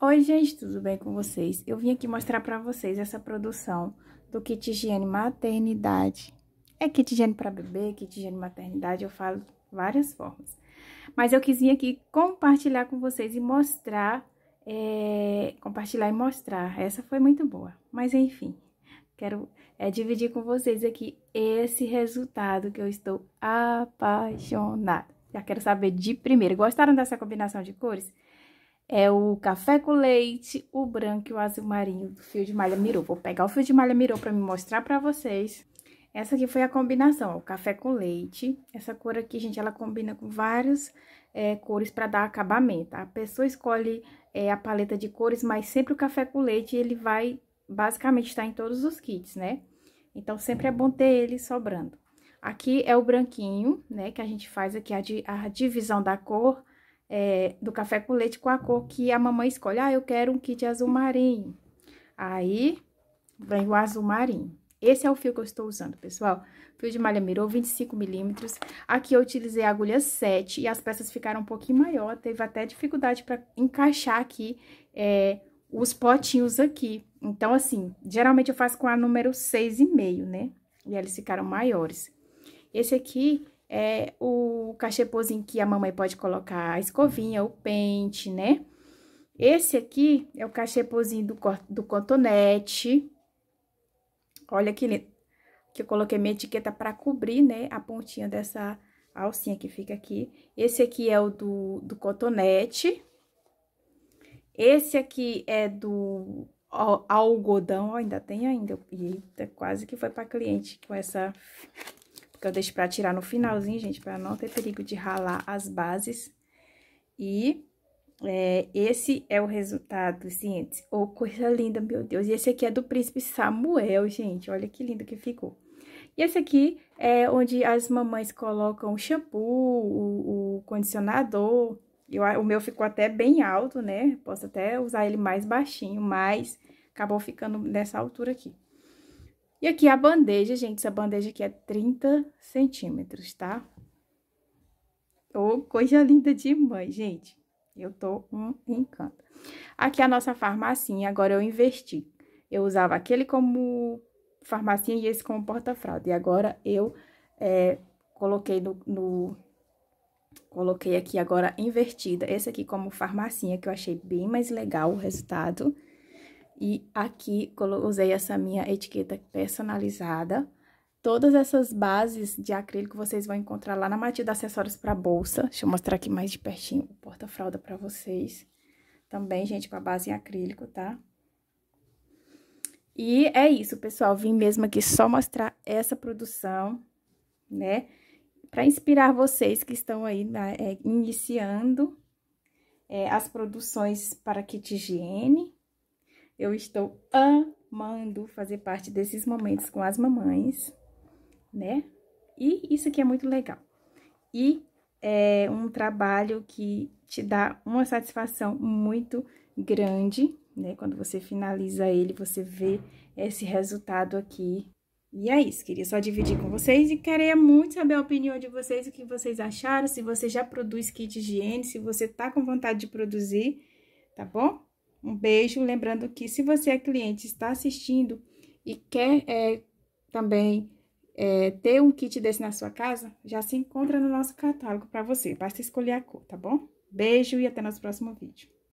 Oi, gente, tudo bem com vocês? Eu vim aqui mostrar para vocês essa produção do kit higiene maternidade. É kit higiene para bebê, kit higiene maternidade, eu falo várias formas. Mas eu quis vir aqui compartilhar com vocês e mostrar, é, compartilhar e mostrar. Essa foi muito boa, mas enfim, quero é, dividir com vocês aqui esse resultado que eu estou apaixonada. Já quero saber de primeiro, gostaram dessa combinação de cores? é o café com leite, o branco e o azul marinho do fio de malha mirou. Vou pegar o fio de malha mirou para me mostrar para vocês. Essa aqui foi a combinação, o café com leite. Essa cor aqui, gente, ela combina com várias é, cores para dar acabamento. Tá? A pessoa escolhe é, a paleta de cores, mas sempre o café com leite, ele vai basicamente estar em todos os kits, né? Então, sempre é bom ter ele sobrando. Aqui é o branquinho, né, que a gente faz aqui a, di a divisão da cor é, do café com leite com a cor que a mamãe escolhe. Ah, eu quero um kit azul marinho. Aí, vem o azul marinho. Esse é o fio que eu estou usando, pessoal. Fio de malha mirou, 25 milímetros. Aqui eu utilizei a agulha 7 e as peças ficaram um pouquinho maior. Teve até dificuldade para encaixar aqui é, os potinhos aqui. Então, assim, geralmente eu faço com a número 6,5, né? E eles ficaram maiores. Esse aqui é o cachepozinho que a mamãe pode colocar a escovinha, o pente, né? Esse aqui é o cachepozinho do, do cotonete. Olha que lindo. Que eu coloquei minha etiqueta para cobrir, né? A pontinha dessa alcinha que fica aqui. Esse aqui é o do, do cotonete. Esse aqui é do algodão. Ó, ainda tem ainda. Eita, quase que foi para cliente com essa que eu deixo pra tirar no finalzinho, gente, pra não ter perigo de ralar as bases. E é, esse é o resultado, gente. Oh, coisa linda, meu Deus. E esse aqui é do príncipe Samuel, gente. Olha que lindo que ficou. E esse aqui é onde as mamães colocam o shampoo, o, o condicionador. Eu, o meu ficou até bem alto, né? Posso até usar ele mais baixinho, mas acabou ficando nessa altura aqui. E aqui a bandeja, gente, essa bandeja aqui é 30 centímetros, tá? Oh, coisa linda demais, gente. Eu tô um encanto. Aqui é a nossa farmacinha, agora eu investi. Eu usava aquele como farmacinha e esse como porta-fralda. E agora eu é, coloquei no, no, Coloquei aqui agora invertida. Esse aqui como farmacinha, que eu achei bem mais legal o resultado. E aqui usei essa minha etiqueta personalizada. Todas essas bases de acrílico vocês vão encontrar lá na Matilda Acessórios para Bolsa. Deixa eu mostrar aqui mais de pertinho o porta-fralda para vocês. Também, gente, com a base em acrílico, tá? E é isso, pessoal. Vim mesmo aqui só mostrar essa produção, né? Para inspirar vocês que estão aí né, é, iniciando é, as produções para kit higiene eu estou amando fazer parte desses momentos com as mamães, né? E isso aqui é muito legal. E é um trabalho que te dá uma satisfação muito grande, né? Quando você finaliza ele, você vê esse resultado aqui. E é isso, queria só dividir com vocês e queria muito saber a opinião de vocês, o que vocês acharam, se você já produz kit higiene, se você tá com vontade de produzir, tá bom? Um beijo, lembrando que se você é cliente, está assistindo e quer é, também é, ter um kit desse na sua casa, já se encontra no nosso catálogo para você. Basta escolher a cor, tá bom? Beijo e até nosso próximo vídeo.